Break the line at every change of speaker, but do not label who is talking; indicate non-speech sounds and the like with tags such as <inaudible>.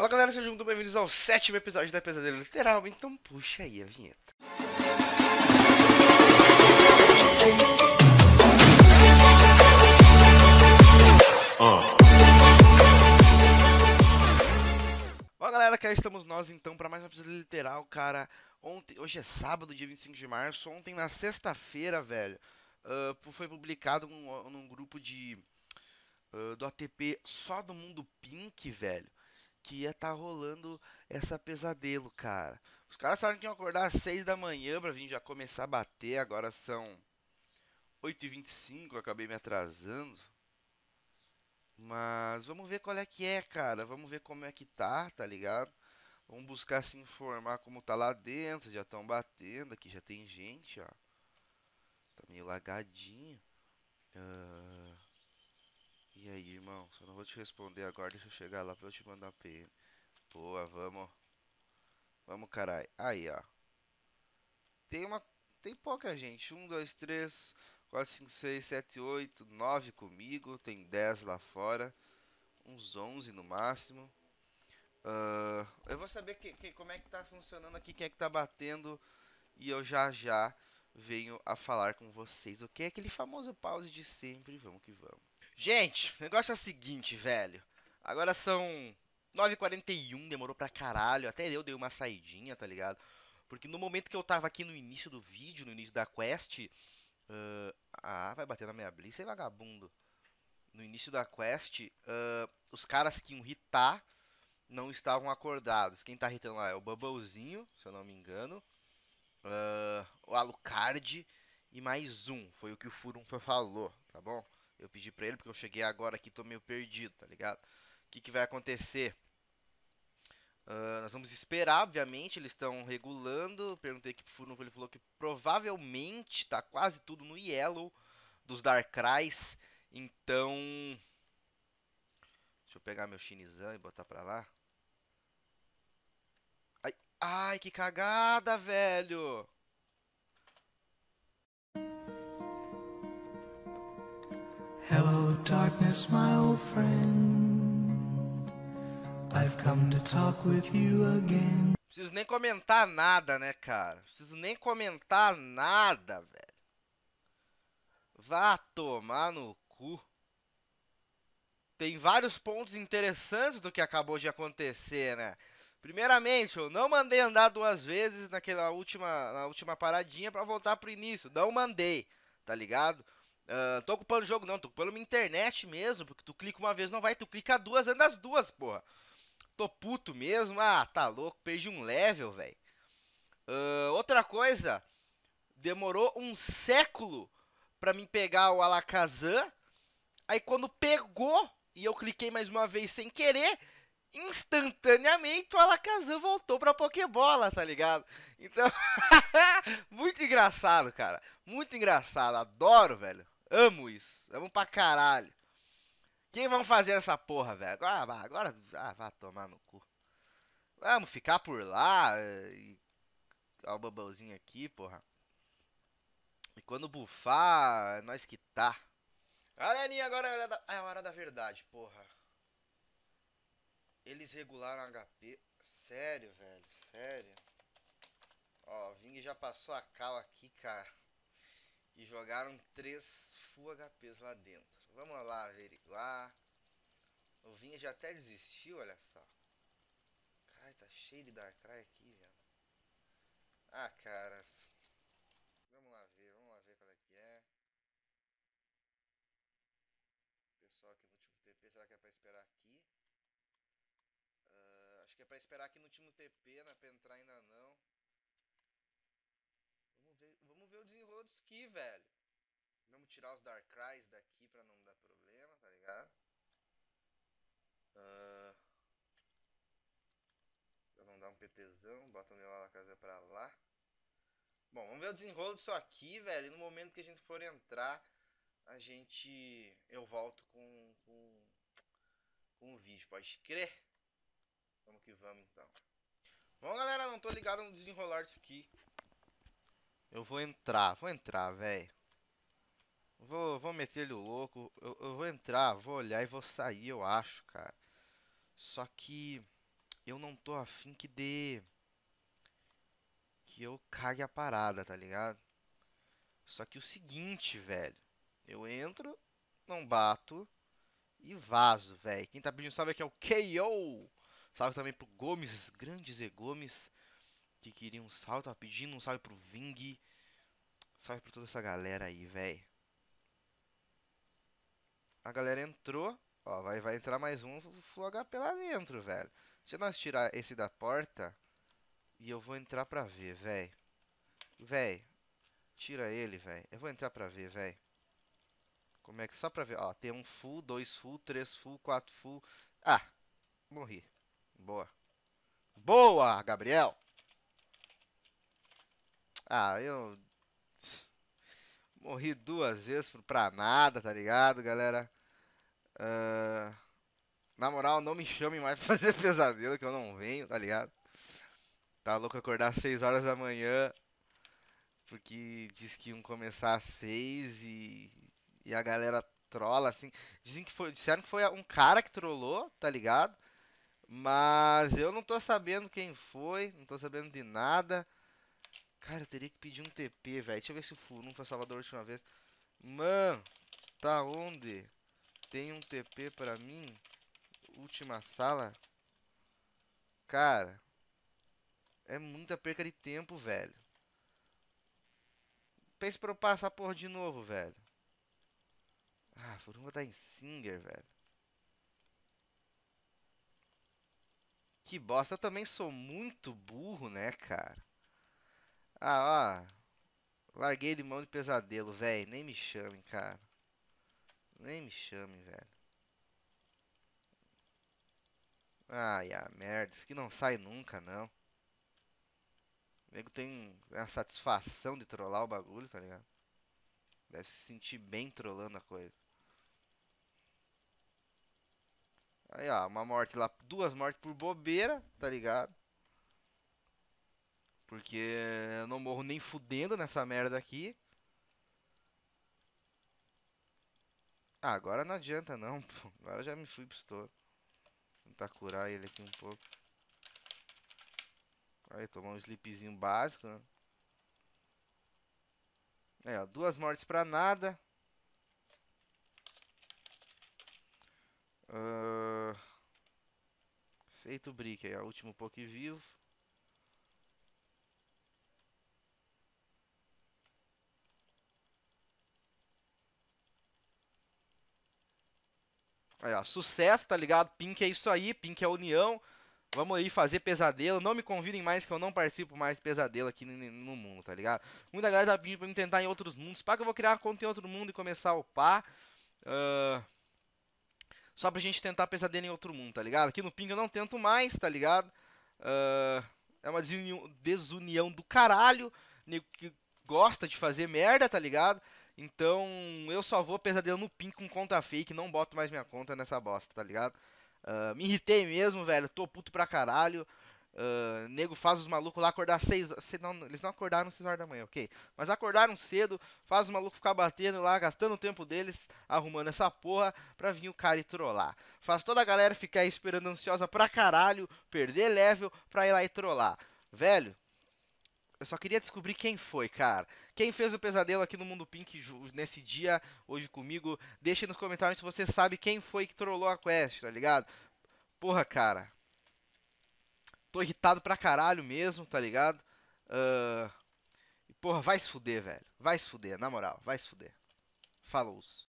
Fala galera, sejam muito bem-vindos ao sétimo episódio da Pesadelo Literal, então puxa aí a vinheta. Oh. galera, cá estamos nós então para mais um episódio literal, cara. Ontem, hoje é sábado, dia 25 de março. Ontem, na sexta-feira, velho, uh, foi publicado num, num grupo de uh, do ATP só do mundo Pink, velho que ia estar tá rolando essa pesadelo, cara. Os caras falaram que iam acordar às 6 da manhã pra vir já começar a bater, agora são 8h25, acabei me atrasando. Mas vamos ver qual é que é, cara. Vamos ver como é que tá, tá ligado? Vamos buscar se informar como tá lá dentro. Já estão batendo aqui, já tem gente, ó. Tá meio lagadinho. Uh... E aí, irmão? Só não vou te responder agora, deixa eu chegar lá pra eu te mandar PM. Boa, vamos. Vamos, carai. Aí, ó. Tem uma... Tem pouca gente. 1, 2, 3, 4, 5, 6, 7, 8, 9 comigo. Tem 10 lá fora. Uns 11 no máximo. Uh, eu vou saber que, que, como é que tá funcionando aqui, quem é que tá batendo. E eu já já venho a falar com vocês. O que é aquele famoso pause de sempre? Vamos que vamos. Gente, o negócio é o seguinte, velho. Agora são 9h41, demorou pra caralho. Até eu dei uma saidinha, tá ligado? Porque no momento que eu tava aqui no início do vídeo, no início da quest. Uh, ah, vai bater na minha blitz, é vagabundo. No início da quest, uh, os caras que iam hitar não estavam acordados. Quem tá hitando lá é o Bubblezinho, se eu não me engano. Uh, o Alucard e mais um. Foi o que o Furum falou, tá bom? Eu pedi pra ele, porque eu cheguei agora aqui tô meio perdido, tá ligado? O que, que vai acontecer? Uh, nós vamos esperar, obviamente, eles estão regulando. Perguntei aqui pro Furno, ele falou que provavelmente tá quase tudo no Yellow dos Darkrais. Então. Deixa eu pegar meu Shinizan e botar pra lá. ai que cagada, velho! darkness, my old friend. I've come to talk with you again. Preciso nem comentar nada, né, cara? Preciso nem comentar nada, velho. Vá tomar no cu. Tem vários pontos interessantes do que acabou de acontecer, né? Primeiramente, eu não mandei andar duas vezes naquela última, na última paradinha para voltar pro início. Não mandei, tá ligado? Ah, tô ocupando o jogo, não, tô ocupando minha internet mesmo, porque tu clica uma vez não vai, tu clica duas, anda as duas, porra. Tô puto mesmo, ah, tá louco, perdi um level, velho. Uh, ah, outra coisa, demorou um século pra mim pegar o Alakazam. Aí quando pegou, e eu cliquei mais uma vez sem querer, instantaneamente o Alakazam voltou pra Pokébola, tá ligado? Então, <laughs> muito engraçado, cara. Muito engraçado, adoro, velho. Amo isso. Amo pra caralho. Quem vão fazer essa porra, velho? Agora, ah, agora ah, vai tomar no cu. Vamos ficar por lá. Eh, e... Olha o babãozinho aqui, porra. E quando bufar, é nós que tá. Galerinha, agora é a, da... é a hora da verdade, porra. Eles regularam HP. Sério, velho, sério. Ó, o Ving já passou a cal aqui, cara. E jogaram três full HPs lá dentro. Vamos lá averiguar. O Vinha já até desistiu, olha só. Caralho, tá cheio de Darkrai aqui, velho. Ah, cara. Vamos lá ver, vamos lá ver qual é que é. Pessoal aqui no último TP, será que é pra esperar aqui? Uh, acho que é pra esperar aqui no último TP, não é pra entrar ainda não. Vamos ver, vamos ver o desenrolo disso aqui, velho tirar os cries daqui pra não dar problema, tá ligado? Uh, pra não dar um PTzão, bota o meu casa pra lá. Bom, vamos ver o desenrolo disso aqui, velho. E no momento que a gente for entrar, a gente... Eu volto com, com, com o vídeo, pode crer? Vamos que vamos, então. Bom, galera, não tô ligado no desenrolar disso aqui. Eu vou entrar, vou entrar, velho. Vou, vou meter ele o louco. Eu, eu vou entrar, vou olhar e vou sair, eu acho, cara. Só que eu não tô afim que dê. Que eu cague a parada, tá ligado? Só que o seguinte, velho. Eu entro, não bato e vazo, velho. Quem tá pedindo salve aqui é o KO. Salve também pro Gomes, grande Z Gomes, que queria um salve, tava pedindo um salve pro Ving. Salve pra toda essa galera aí, velho a galera entrou. Ó, vai, vai entrar mais um, Full HP lá dentro, velho. Deixa nós tirar esse da porta. E eu vou entrar pra ver, velho. Velho. Tira ele, velho. Eu vou entrar pra ver, velho. Como é que... Só pra ver. Ó, tem um full, dois full, três full, quatro full. Ah! Morri. Boa. Boa, Gabriel! Ah, eu Morri duas vezes pra nada, tá ligado, galera? Uh, na moral, não me chame mais <laughs> pra fazer pesadelo que eu não venho, tá ligado? Tá louco acordar às 6 horas da manhã. Porque diz que iam começar às 6 e, e a galera trola, assim. Dizem que foi, disseram que foi um cara que trollou, tá ligado? Mas eu não tô sabendo quem foi, não tô sabendo de nada. Cara, eu teria que pedir um TP, velho. Deixa eu ver se o não foi salvador a última vez. Mano, tá onde? Tem um TP pra mim? Última sala? Cara, é muita perca de tempo, velho. Pense pra eu passar porra de novo, velho. Ah, Furun vai dar em Singer, velho. Que bosta, eu também sou muito burro, né, cara? Ah, ó. Larguei de mão de pesadelo, velho. Nem me chame, cara. Nem me chame, velho. Ai, a merda. Isso que não sai nunca, não. O nego tem a satisfação de trollar o bagulho, tá ligado? Deve se sentir bem trollando a coisa. Aí, ó, uma morte lá, duas mortes por bobeira, tá ligado? Porque eu não morro nem fudendo nessa merda aqui. Ah, agora não adianta não, <laughs> pô. Agora já me fui pro estouro. Tentar curar ele aqui um pouco. Aí, tomar um sleepzinho básico, né? É, ó, duas mortes pra nada. Uh... Feito o brick aí, ó, último poke vivo. Aí, ó, sucesso, tá ligado? Pink é isso aí, Pink é união. Vamos aí fazer pesadelo. Não me convidem mais que eu não participo mais de pesadelo aqui no mundo, tá ligado? Muita galera tá pedindo pra me tentar em outros mundos. Pá, que eu vou criar uma conta em outro mundo e começar a upar. Uh, só pra gente tentar pesadelo em outro mundo, tá ligado? Aqui no Pink eu não tento mais, tá ligado? Uh, é uma desunião, desunião do caralho. que gosta de fazer merda, tá ligado? Então, eu só vou pesadelo no PIN com conta fake, não boto mais minha conta nessa bosta, tá ligado? Uh, me irritei mesmo, velho, tô puto pra caralho. Uh, nego faz os malucos lá acordar 6 horas. Não, eles não acordaram 6 horas da manhã, ok. Mas acordaram cedo, faz os malucos ficar batendo lá, gastando o tempo deles, arrumando essa porra pra vir o cara e trollar. Faz toda a galera ficar esperando ansiosa pra caralho, perder level pra ir lá e trollar. Velho, eu só queria descobrir quem foi, cara. Quem fez o pesadelo aqui no Mundo Pink nesse dia, hoje comigo. Deixa aí nos comentários se você sabe quem foi que trollou a quest, tá ligado? Porra, cara. Tô irritado pra caralho mesmo, tá ligado? Uh... Porra, vai se fuder, velho. Vai se fuder, na moral, vai se fuder. Falou.